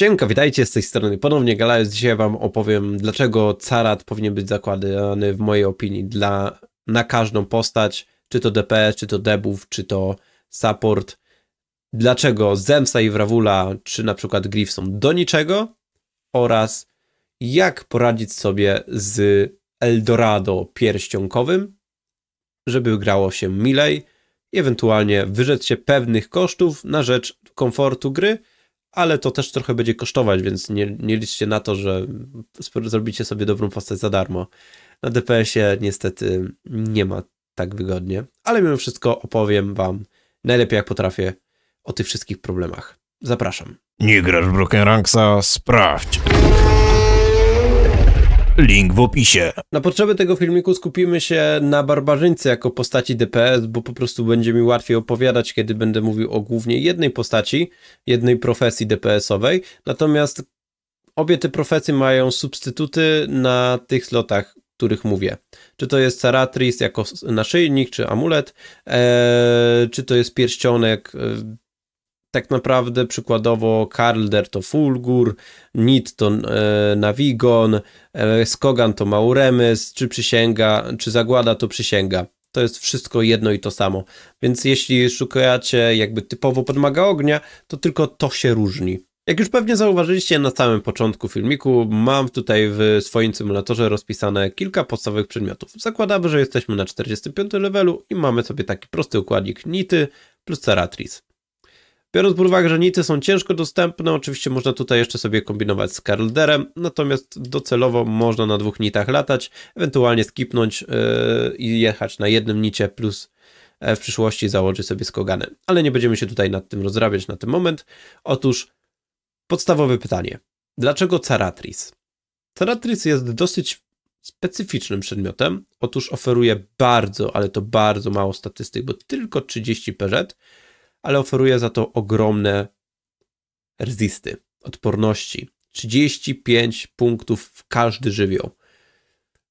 Siemka, witajcie z tej strony. Ponownie Galaeus. Dzisiaj wam opowiem, dlaczego carat powinien być zakładany, w mojej opinii, dla, na każdą postać, czy to DPS, czy to debów, czy to support. Dlaczego Zemsa i Wrawula, czy na przykład Griff są do niczego oraz jak poradzić sobie z Eldorado pierścionkowym, żeby grało się milej i ewentualnie wyrzec się pewnych kosztów na rzecz komfortu gry – ale to też trochę będzie kosztować, więc nie, nie liczcie na to, że zrobicie sobie dobrą postać za darmo. Na DPS-ie niestety nie ma tak wygodnie, ale mimo wszystko opowiem wam najlepiej jak potrafię o tych wszystkich problemach. Zapraszam. Nie grasz w Broken Ranksa? Sprawdź Link w opisie. Na potrzeby tego filmiku skupimy się na barbarzyńcy jako postaci DPS, bo po prostu będzie mi łatwiej opowiadać, kiedy będę mówił o głównie jednej postaci, jednej profesji DPS-owej. Natomiast obie te profesje mają substytuty na tych slotach, których mówię. Czy to jest Saratris jako naszyjnik, czy amulet, e, czy to jest pierścionek, e, tak naprawdę przykładowo Karlder to Fulgur, Nit to e, Navigon, e, Skogan to Mauremys, czy Przysięga, czy Zagłada to Przysięga. To jest wszystko jedno i to samo. Więc jeśli szukacie jakby typowo podmaga ognia, to tylko to się różni. Jak już pewnie zauważyliście na samym początku filmiku, mam tutaj w swoim symulatorze rozpisane kilka podstawowych przedmiotów. Zakładamy, że jesteśmy na 45 levelu i mamy sobie taki prosty układnik nity plus Ceratris. Biorąc pod uwagę, że nity są ciężko dostępne, oczywiście można tutaj jeszcze sobie kombinować z Karlderem, natomiast docelowo można na dwóch nitach latać, ewentualnie skipnąć yy, i jechać na jednym nicie plus e, w przyszłości założy sobie skogany. Ale nie będziemy się tutaj nad tym rozrabiać na ten moment. Otóż podstawowe pytanie. Dlaczego Caratris? Caratris jest dosyć specyficznym przedmiotem. Otóż oferuje bardzo, ale to bardzo mało statystyk, bo tylko 30 PZ, ale oferuje za to ogromne rezysty, odporności. 35 punktów w każdy żywioł.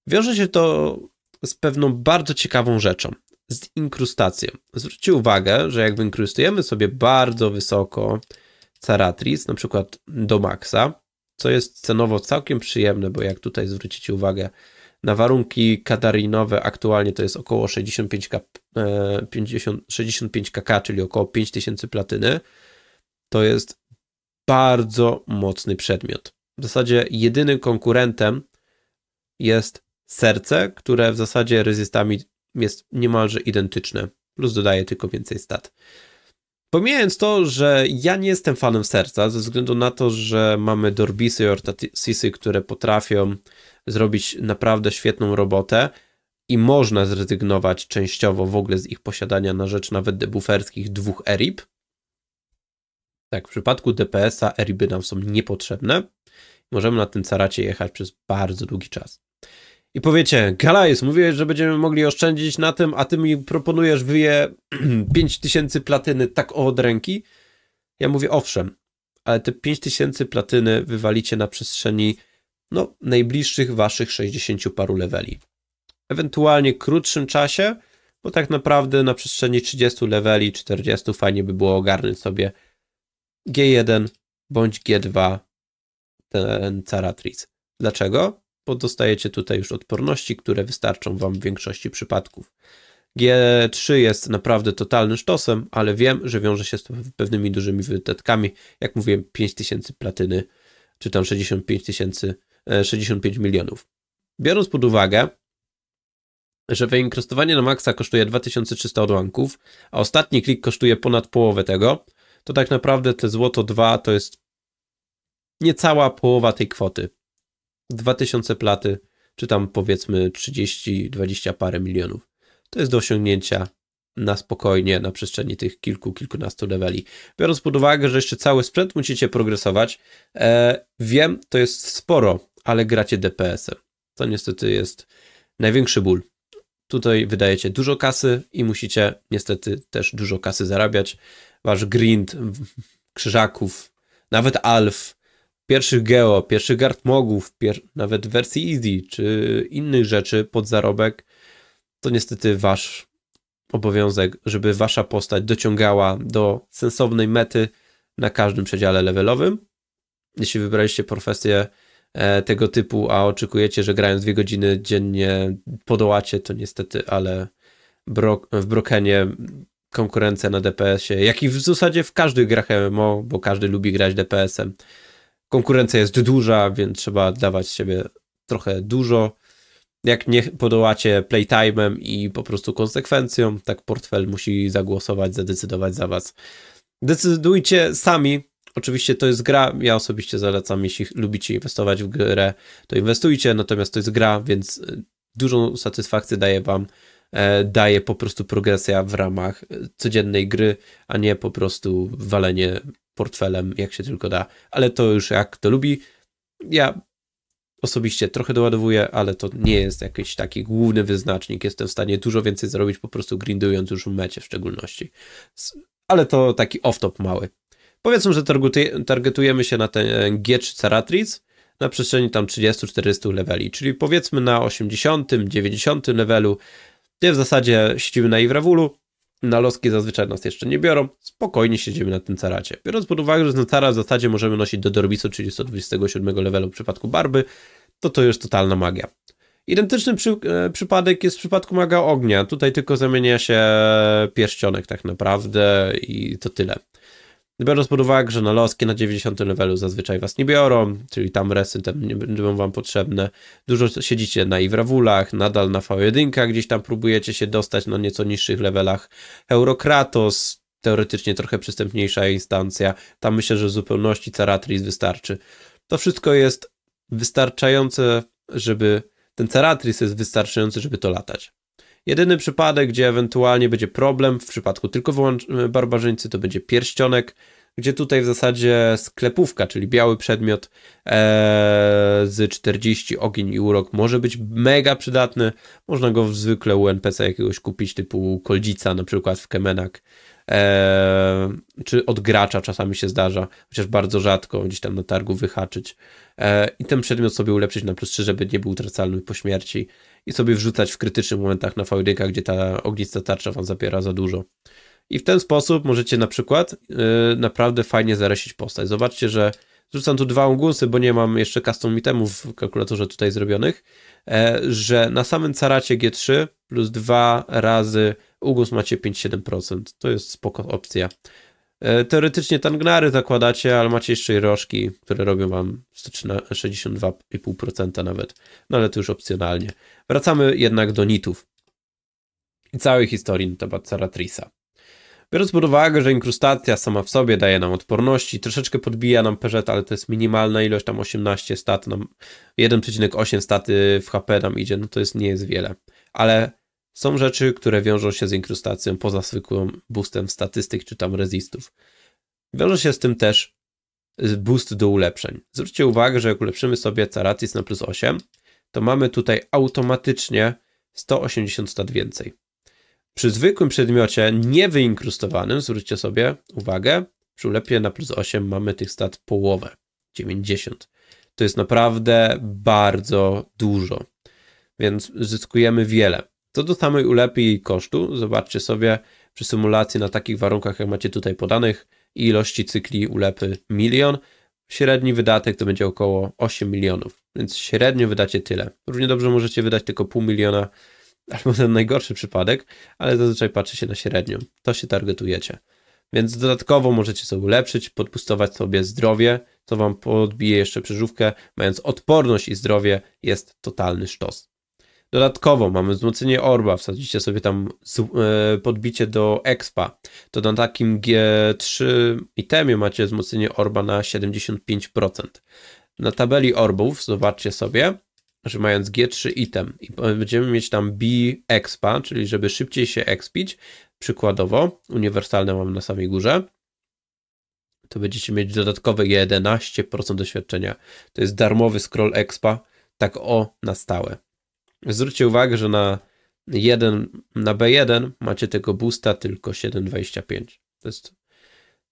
Wiąże się to z pewną bardzo ciekawą rzeczą, z inkrustacją. Zwróćcie uwagę, że jak wyinkrustujemy sobie bardzo wysoko Caratris, na przykład do maksa, co jest cenowo całkiem przyjemne, bo jak tutaj zwrócicie uwagę, na warunki kadarinowe aktualnie to jest około 65, k, 50, 65 kk, czyli około 5000 platyny. To jest bardzo mocny przedmiot. W zasadzie jedynym konkurentem jest serce, które w zasadzie rezystami jest niemalże identyczne, plus dodaje tylko więcej stat. Pomijając to, że ja nie jestem fanem serca, ze względu na to, że mamy Dorbisy i Ortatisy, które potrafią zrobić naprawdę świetną robotę i można zrezygnować częściowo w ogóle z ich posiadania na rzecz nawet debuferskich dwóch ERIB. Tak, w przypadku DPS-a ERIBy nam są niepotrzebne. Możemy na tym caracie jechać przez bardzo długi czas. I powiecie, Galais, mówiłeś, że będziemy mogli oszczędzić na tym, a ty mi proponujesz wyje 5000 platyny tak od ręki? Ja mówię, owszem, ale te 5000 platyny wywalicie na przestrzeni no, najbliższych waszych 60 paru leveli. Ewentualnie krótszym czasie, bo tak naprawdę na przestrzeni 30 leveli, 40 fajnie by było ogarnąć sobie G1 bądź G2 ten Caratriz. Dlaczego? Bo dostajecie tutaj już odporności, które wystarczą wam w większości przypadków. G3 jest naprawdę totalnym sztosem, ale wiem, że wiąże się z pewnymi dużymi wydatkami. Jak mówiłem, 5000 platyny, czy tam 65 tysięcy 65 e, milionów. Biorąc pod uwagę, że wyinkrastowanie na maksa kosztuje 2300 odłamków, a ostatni klik kosztuje ponad połowę tego, to tak naprawdę te złoto 2 to jest niecała połowa tej kwoty. 2000 platy, czy tam powiedzmy 30-20 parę milionów. To jest do osiągnięcia na spokojnie na przestrzeni tych kilku, kilkunastu leveli. Biorąc pod uwagę, że jeszcze cały sprzęt musicie progresować, e, wiem, to jest sporo ale gracie DPS-em. To niestety jest największy ból. Tutaj wydajecie dużo kasy i musicie niestety też dużo kasy zarabiać. Wasz grind, krzyżaków, nawet alf, pierwszych geo, pierwszych gardmogów, pier nawet wersji easy czy innych rzeczy pod zarobek, to niestety wasz obowiązek, żeby wasza postać dociągała do sensownej mety na każdym przedziale levelowym. Jeśli wybraliście profesję E, tego typu, a oczekujecie, że grając dwie godziny dziennie podołacie, to niestety, ale w Brokenie konkurencja na DPS-ie, jak i w zasadzie w każdych grach MMO, bo każdy lubi grać DPS-em, konkurencja jest duża, więc trzeba dawać siebie trochę dużo. Jak nie podołacie playtime'em i po prostu konsekwencją, tak portfel musi zagłosować, zadecydować za was. Decydujcie sami, Oczywiście to jest gra, ja osobiście zalecam, jeśli lubicie inwestować w grę, to inwestujcie, natomiast to jest gra, więc e, dużą satysfakcję daje wam, e, daje po prostu progresja w ramach e, codziennej gry, a nie po prostu walenie portfelem, jak się tylko da. Ale to już jak to lubi. Ja osobiście trochę doładowuję, ale to nie jest jakiś taki główny wyznacznik. Jestem w stanie dużo więcej zrobić po prostu grindując już w mecie w szczególności. Ale to taki off-top mały. Powiedzmy, że targetujemy się na ten e, G czy Ceratriz na przestrzeni tam 30-40 leveli, czyli powiedzmy na 80-90 levelu, gdzie w zasadzie siedzimy na Iwrawulu, na loski zazwyczaj nas jeszcze nie biorą, spokojnie siedzimy na tym ceracie. Biorąc pod uwagę, że ten cerat w zasadzie możemy nosić do Dorbisu, czyli 127 levelu w przypadku Barby, to to już totalna magia. Identyczny przy, e, przypadek jest w przypadku Maga Ognia. Tutaj tylko zamienia się pierścionek tak naprawdę i to tyle. Biorąc pod uwagę, że na loski na 90 levelu zazwyczaj was nie biorą, czyli tam resy te nie będą wam potrzebne. Dużo siedzicie na Iwrawulach, nadal na V1, gdzieś tam próbujecie się dostać na nieco niższych levelach. Eurokratos, teoretycznie trochę przystępniejsza instancja. Tam myślę, że w zupełności Caratris wystarczy. To wszystko jest wystarczające, żeby... Ten Caratris jest wystarczający, żeby to latać. Jedyny przypadek, gdzie ewentualnie będzie problem, w przypadku tylko y, barbarzyńcy, to będzie pierścionek, gdzie tutaj w zasadzie sklepówka, czyli biały przedmiot ee, z 40 ogień i urok może być mega przydatny. Można go zwykle u NPC jakiegoś kupić, typu koldzica na przykład w Kemenak. E, czy od gracza czasami się zdarza, chociaż bardzo rzadko gdzieś tam na targu wyhaczyć e, i ten przedmiot sobie ulepszyć na plus 3, żeby nie był utracalny po śmierci i sobie wrzucać w krytycznych momentach na fałdyka, gdzie ta ognista tarcza wam zapiera za dużo. I w ten sposób możecie na przykład yy, naprawdę fajnie zaresić postać. Zobaczcie, że wrzucam tu dwa ungusy, bo nie mam jeszcze custom itemów w kalkulatorze tutaj zrobionych, e, że na samym caracie G3 plus dwa razy ugus macie 5-7%. To jest spoko opcja. E, teoretycznie tangnary zakładacie, ale macie jeszcze i rożki, które robią wam 62,5% nawet. No ale to już opcjonalnie. Wracamy jednak do nitów i całej historii na Ceratrisa. Biorąc pod uwagę, że inkrustacja sama w sobie daje nam odporności, troszeczkę podbija nam perzet, ale to jest minimalna ilość, tam 18 stat, nam no, 1,8 staty w HP nam idzie, no to jest, nie jest wiele. Ale są rzeczy, które wiążą się z inkrustacją poza zwykłym boostem statystyk czy tam resistów. Wiąże się z tym też y, boost do ulepszeń. Zwróćcie uwagę, że jak ulepszymy sobie Caratis na plus 8, to mamy tutaj automatycznie 180 stat więcej. Przy zwykłym przedmiocie niewyinkrustowanym, zwróćcie sobie uwagę, przy ulepie na plus 8 mamy tych stat połowę, 90. To jest naprawdę bardzo dużo, więc zyskujemy wiele. Co do samej ulepi i kosztu, zobaczcie sobie przy symulacji na takich warunkach, jak macie tutaj podanych ilości cykli ulepy milion. Średni wydatek to będzie około 8 milionów, więc średnio wydacie tyle. Równie dobrze możecie wydać tylko pół miliona albo ten najgorszy przypadek, ale zazwyczaj patrzy się na średnią. To się targetujecie. Więc dodatkowo możecie sobie ulepszyć, podpustować sobie zdrowie, to wam podbije jeszcze przeżówkę, mając odporność i zdrowie jest totalny sztos. Dodatkowo mamy wzmocnienie orba, wsadzicie sobie tam e, podbicie do expa. To na takim G3 itemie macie wzmocnienie orba na 75%. Na tabeli orbów zobaczcie sobie, że mając G3 item i będziemy mieć tam B expa, czyli żeby szybciej się expić, przykładowo, uniwersalne mam na samej górze, to będziecie mieć dodatkowe 11% doświadczenia. To jest darmowy scroll expa, tak o na stałe. Zwróćcie uwagę, że na 1 na B1 macie tego boosta tylko 7,25. To jest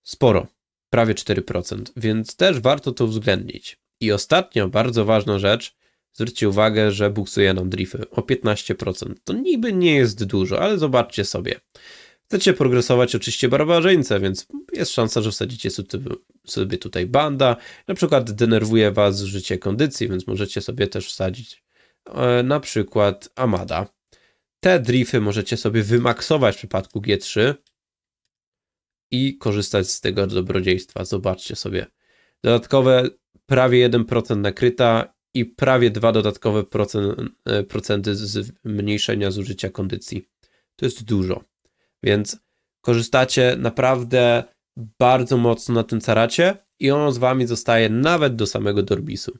sporo, prawie 4%, więc też warto to uwzględnić. I ostatnio bardzo ważna rzecz, zwróćcie uwagę, że buksuje nam drify o 15%. To niby nie jest dużo, ale zobaczcie sobie. Chcecie progresować oczywiście barbarzyńca, więc jest szansa, że wsadzicie sobie tutaj banda. Na przykład denerwuje was życie kondycji, więc możecie sobie też wsadzić E, na przykład Amada. Te drify możecie sobie wymaksować w przypadku G3 i korzystać z tego dobrodziejstwa. Zobaczcie sobie. Dodatkowe prawie 1% nakryta i prawie 2 dodatkowe procent, e, procenty zmniejszenia zużycia kondycji. To jest dużo. Więc korzystacie naprawdę bardzo mocno na tym caracie i ono z wami zostaje nawet do samego dorbisu.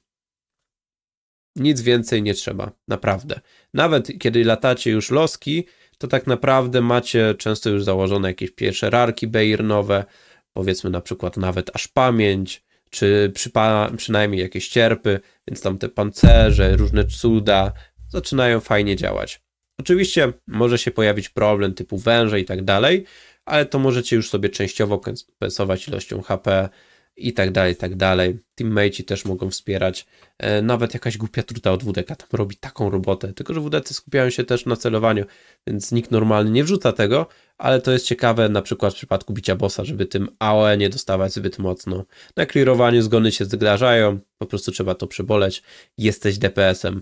Nic więcej nie trzeba, naprawdę. Nawet kiedy latacie już loski, to tak naprawdę macie często już założone jakieś pierwsze rarki beirnowe, powiedzmy na przykład nawet aż pamięć, czy przypa- przynajmniej jakieś cierpy, więc tam te pancerze, różne cuda zaczynają fajnie działać. Oczywiście może się pojawić problem typu węże i tak dalej, ale to możecie już sobie częściowo kompensować ilością HP i tak dalej, i tak dalej. Teammate'i też mogą wspierać. E, nawet jakaś głupia truta od WDK tam robi taką robotę, tylko że WDC skupiają się też na celowaniu, więc nikt normalny nie wrzuca tego, ale to jest ciekawe na przykład w przypadku bicia bossa, żeby tym AOE nie dostawać zbyt mocno. Na clearowaniu zgony się zdarzają, po prostu trzeba to przeboleć. Jesteś DPS-em.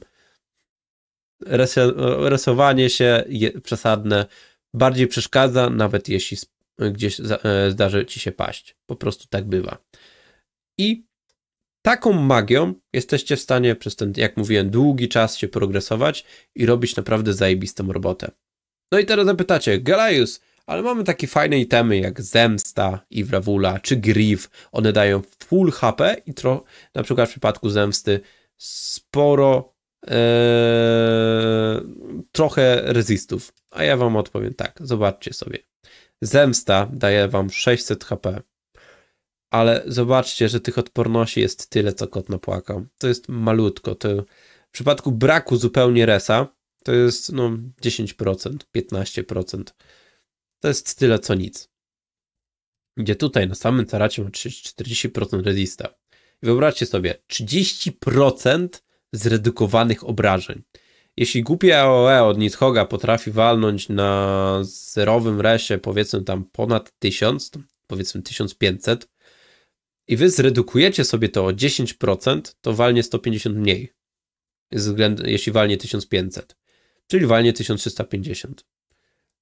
Resowanie się przesadne bardziej przeszkadza, nawet jeśli gdzieś e, zdarzy ci się paść. Po prostu tak bywa. I taką magią jesteście w stanie przez ten, jak mówiłem, długi czas się progresować i robić naprawdę zajebistą robotę. No i teraz zapytacie, Galajus, ale mamy takie fajne itemy jak Zemsta, i Iwrawula czy Griff. One dają full HP i tro, na przykład w przypadku Zemsty sporo, ee, trochę rezistów. A ja wam odpowiem tak, zobaczcie sobie. Zemsta daje wam 600 HP. Ale zobaczcie, że tych odporności jest tyle, co kot napłakał. To jest malutko. To w przypadku braku zupełnie resa, to jest no 10%, 15%. To jest tyle, co nic. Gdzie tutaj na samym taracie ma 40% resista. Wyobraźcie sobie, 30% zredukowanych obrażeń. Jeśli głupie AOE od Nidhoga potrafi walnąć na zerowym resie, powiedzmy tam ponad 1000, powiedzmy 1500, i wy zredukujecie sobie to o 10%, to walnie 150 mniej, jeśli walnie 1500, czyli walnie 1350.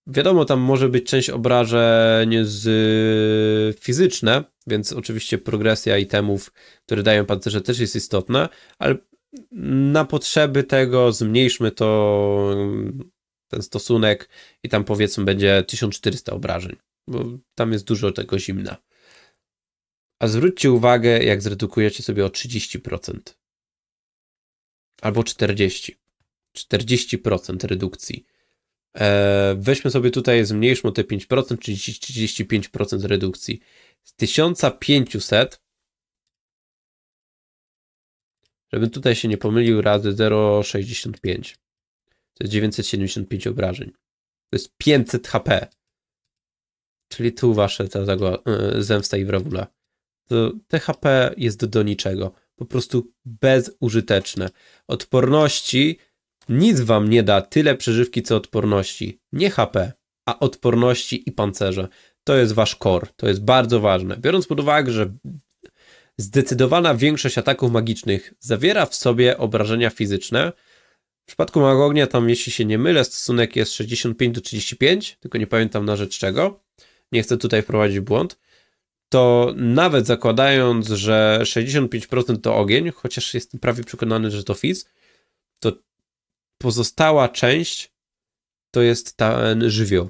Wiadomo, tam może być część obrażeń z y, fizyczne, więc oczywiście progresja itemów, które dają pancerze też jest istotna, ale na potrzeby tego zmniejszmy to ten stosunek i tam powiedzmy będzie 1400 obrażeń, bo tam jest dużo tego zimna. A zwróćcie uwagę, jak zredukujecie sobie o 30% albo 40%. 40% redukcji. E, weźmy sobie tutaj, zmniejszmy te 5%, czyli 35% redukcji. Z 1500 Żebym tutaj się nie pomylił, razy 0,65. To jest 975 obrażeń. To jest 500 HP. Czyli tu wasze ta, e, zemsta i wrawula. To THP jest do, do niczego. Po prostu bezużyteczne. Odporności nic wam nie da tyle przeżywki, co odporności. Nie HP, a odporności i pancerze. To jest wasz core. To jest bardzo ważne. Biorąc pod uwagę, że Zdecydowana większość ataków magicznych zawiera w sobie obrażenia fizyczne. W przypadku magognia, tam, jeśli się nie mylę, stosunek jest 65 do 35, tylko nie pamiętam na rzecz czego. Nie chcę tutaj wprowadzić błąd. To nawet zakładając, że 65% to ogień, chociaż jestem prawie przekonany, że to fiz, to pozostała część to jest ten żywioł.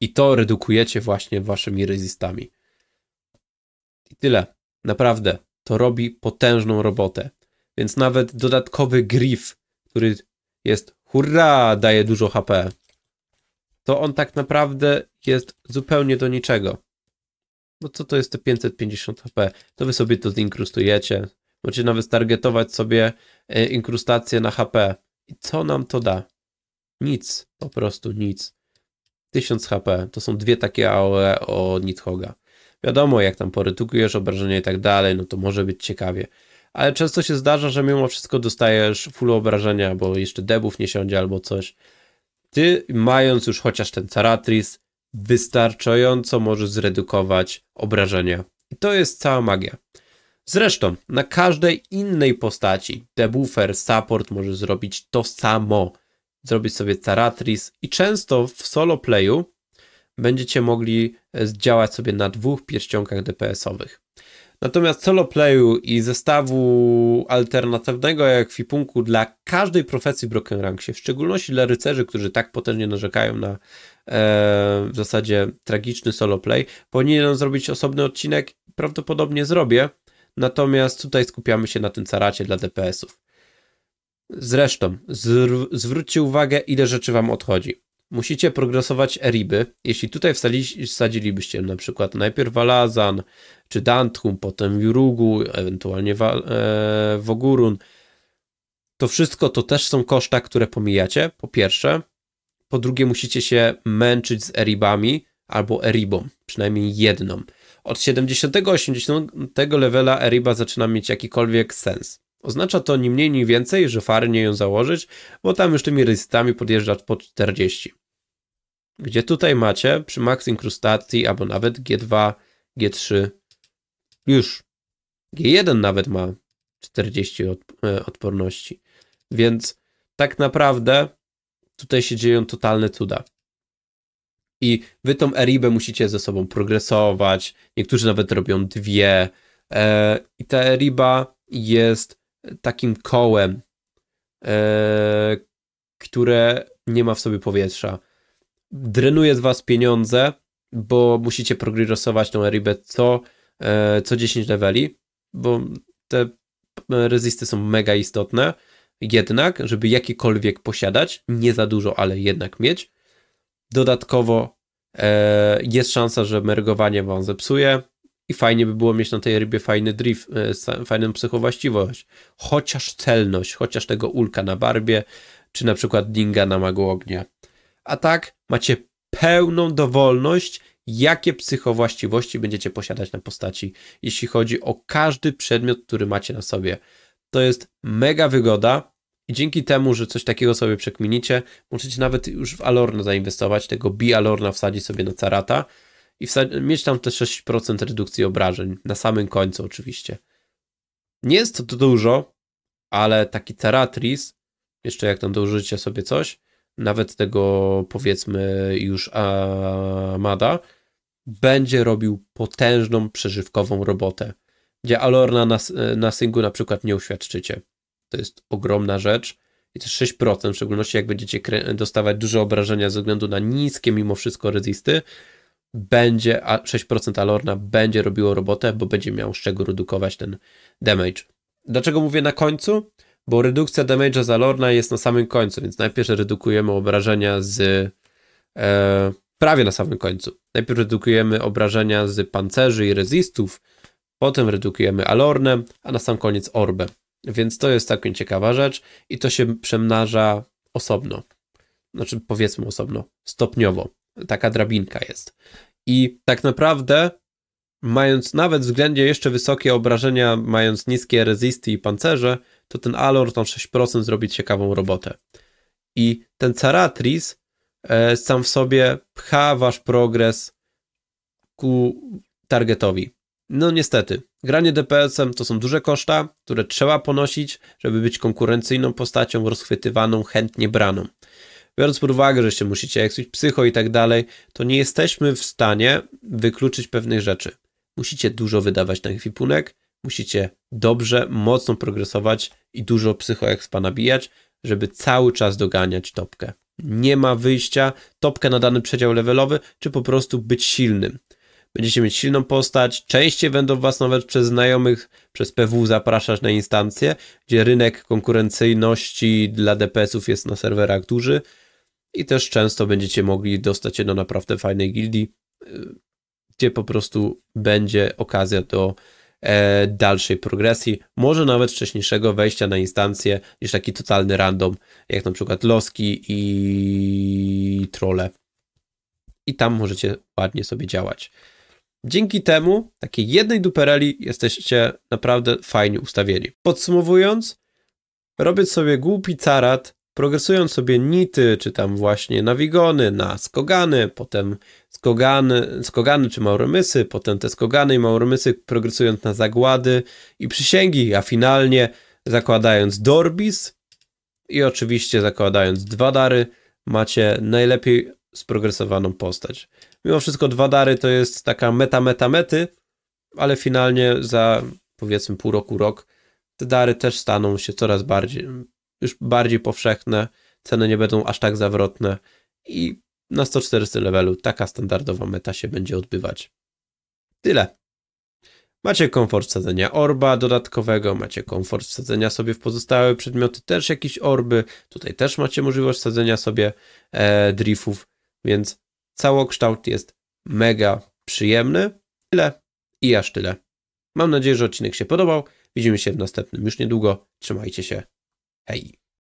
I to redukujecie właśnie waszymi rezistami. I tyle. Naprawdę. To robi potężną robotę. Więc nawet dodatkowy griff, który jest hurra, daje dużo HP, to on tak naprawdę jest zupełnie do niczego. Bo no co to jest te 550 HP? To wy sobie to zinkrustujecie. Możecie nawet targetować sobie e, inkrustację na HP. I co nam to da? Nic, po prostu nic. 1000 HP to są dwie takie AOE od Nidhoga. Wiadomo, jak tam porytykujesz obrażenia i tak dalej, no to może być ciekawie. Ale często się zdarza, że mimo wszystko dostajesz full obrażenia, bo jeszcze debów nie siądzie albo coś. Ty, mając już chociaż ten Caratris, wystarczająco możesz zredukować obrażenia. I to jest cała magia. Zresztą, na każdej innej postaci debuffer, support może zrobić to samo. Zrobić sobie Caratris i często w solo playu będziecie mogli e, działać sobie na dwóch pierścionkach DPS-owych. Natomiast solo playu i zestawu alternatywnego ekwipunku dla każdej profesji Broken Rank się, w szczególności dla rycerzy, którzy tak potężnie narzekają na e, w zasadzie tragiczny solo play, powinienem zrobić osobny odcinek, prawdopodobnie zrobię, natomiast tutaj skupiamy się na tym caracie dla DPS-ów. Zresztą zwróćcie uwagę, ile rzeczy Wam odchodzi musicie progresować Eriby. Jeśli tutaj wsadzili, wsadzilibyście na przykład najpierw Walazan, czy Dantchum, potem Jurugu, ewentualnie Wa e Wogurun, to wszystko to też są koszta, które pomijacie, po pierwsze. Po drugie, musicie się męczyć z Eribami albo Eribą, przynajmniej jedną. Od 70-80 levela Eriba zaczyna mieć jakikolwiek sens. Oznacza to ni mniej, ni więcej, że fary nie ją założyć, bo tam już tymi rezytami podjeżdżać po 40 gdzie tutaj macie przy max inkrustacji, albo nawet G2, G3, już G1 nawet ma 40 e, odporności. Więc tak naprawdę tutaj się dzieją totalne cuda. I wy tą eribę musicie ze sobą progresować. Niektórzy nawet robią dwie. E, I ta eriba jest takim kołem, e, które nie ma w sobie powietrza drenuje z was pieniądze, bo musicie progresować tą eribę co, e, co 10 leveli, bo te e, rezysty są mega istotne. Jednak, żeby jakiekolwiek posiadać, nie za dużo, ale jednak mieć. Dodatkowo e, jest szansa, że mergowanie wam zepsuje i fajnie by było mieć na tej rybie fajny drift, fajną psychowłaściwość, chociaż celność, chociaż tego ulka na barbie, czy na przykład dinga na magu ognia a tak macie pełną dowolność, jakie psychowłaściwości będziecie posiadać na postaci, jeśli chodzi o każdy przedmiot, który macie na sobie. To jest mega wygoda i dzięki temu, że coś takiego sobie przekminicie, możecie nawet już w Alorna zainwestować, tego Bi-Alorna wsadzić sobie na Carata i mieć tam te 6% redukcji obrażeń, na samym końcu oczywiście. Nie jest to dużo, ale taki Ceratris, jeszcze jak tam dołożycie sobie coś, nawet tego powiedzmy już Amada, będzie robił potężną przeżywkową robotę, gdzie Alorna na, na singu na przykład nie uświadczycie. To jest ogromna rzecz i to 6%, w szczególności jak będziecie dostawać duże obrażenia ze względu na niskie mimo wszystko rezisty, będzie, a 6% Alorna będzie robiło robotę, bo będzie miał z czego redukować ten damage. Dlaczego mówię na końcu? bo redukcja damage'a za Lorna jest na samym końcu, więc najpierw redukujemy obrażenia z... E, prawie na samym końcu. Najpierw redukujemy obrażenia z pancerzy i rezistów, potem redukujemy alornę, a na sam koniec Orbę. Więc to jest całkiem ciekawa rzecz i to się przemnaża osobno. Znaczy powiedzmy osobno, stopniowo. Taka drabinka jest. I tak naprawdę mając nawet względnie jeszcze wysokie obrażenia, mając niskie rezisty i pancerze, to ten Alor tam 6% zrobi ciekawą robotę. I ten Caratris e, sam w sobie pcha wasz progres ku targetowi. No niestety, granie DPS-em to są duże koszta, które trzeba ponosić, żeby być konkurencyjną postacią, rozchwytywaną, chętnie braną. Biorąc pod uwagę, że się musicie ekspić psycho i tak dalej, to nie jesteśmy w stanie wykluczyć pewnych rzeczy. Musicie dużo wydawać na ekwipunek, musicie dobrze, mocno progresować i dużo psychoekspa nabijać, żeby cały czas doganiać topkę. Nie ma wyjścia, topkę na dany przedział levelowy, czy po prostu być silnym. Będziecie mieć silną postać, częściej będą was nawet przez znajomych, przez PW zapraszać na instancje, gdzie rynek konkurencyjności dla DPS-ów jest na serwerach duży i też często będziecie mogli dostać się do naprawdę fajnej gildii, y, gdzie po prostu będzie okazja do e, dalszej progresji, może nawet wcześniejszego wejścia na instancję niż taki totalny random, jak na przykład loski i trole. I tam możecie ładnie sobie działać. Dzięki temu, takiej jednej dupereli, jesteście naprawdę fajnie ustawieni. Podsumowując, robię sobie głupi carat progresując sobie nity, czy tam właśnie nawigony na skogany, potem skogany, skogany czy mauromysy, potem te skogany i mauromysy progresując na zagłady i przysięgi, a finalnie zakładając dorbis i oczywiście zakładając dwa dary, macie najlepiej sprogresowaną postać. Mimo wszystko dwa dary to jest taka meta meta mety, ale finalnie za powiedzmy pół roku, rok te dary też staną się coraz bardziej już bardziej powszechne, ceny nie będą aż tak zawrotne i na 140 levelu taka standardowa meta się będzie odbywać. Tyle. Macie komfort wsadzenia orba dodatkowego, macie komfort wsadzenia sobie w pozostałe przedmioty też jakieś orby, tutaj też macie możliwość wsadzenia sobie e, driftów, więc całokształt jest mega przyjemny. Tyle i aż tyle. Mam nadzieję, że odcinek się podobał. Widzimy się w następnym już niedługo. Trzymajcie się. Ahí.